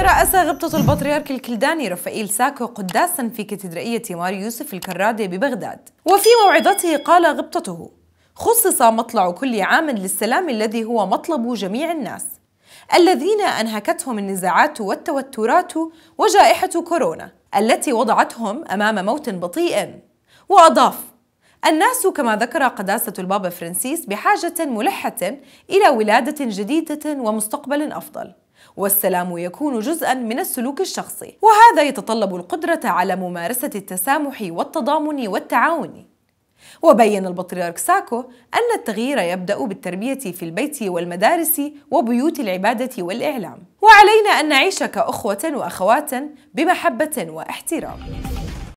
ترأس غبطة البطريرك الكلداني رفائيل ساكو قداسا في كاتدرائية مار يوسف الكرادي ببغداد وفي موعظته قال غبطته خصص مطلع كل عام للسلام الذي هو مطلب جميع الناس الذين أنهكتهم النزاعات والتوترات وجائحة كورونا التي وضعتهم أمام موت بطيء وأضاف الناس كما ذكر قداسة البابا فرانسيس بحاجة ملحة إلى ولادة جديدة ومستقبل أفضل والسلام يكون جزءا من السلوك الشخصي وهذا يتطلب القدرة على ممارسة التسامح والتضامن والتعاون وبين البطريرك ساكو أن التغيير يبدأ بالتربية في البيت والمدارس وبيوت العبادة والإعلام وعلينا أن نعيش كأخوة وأخوات بمحبة واحترام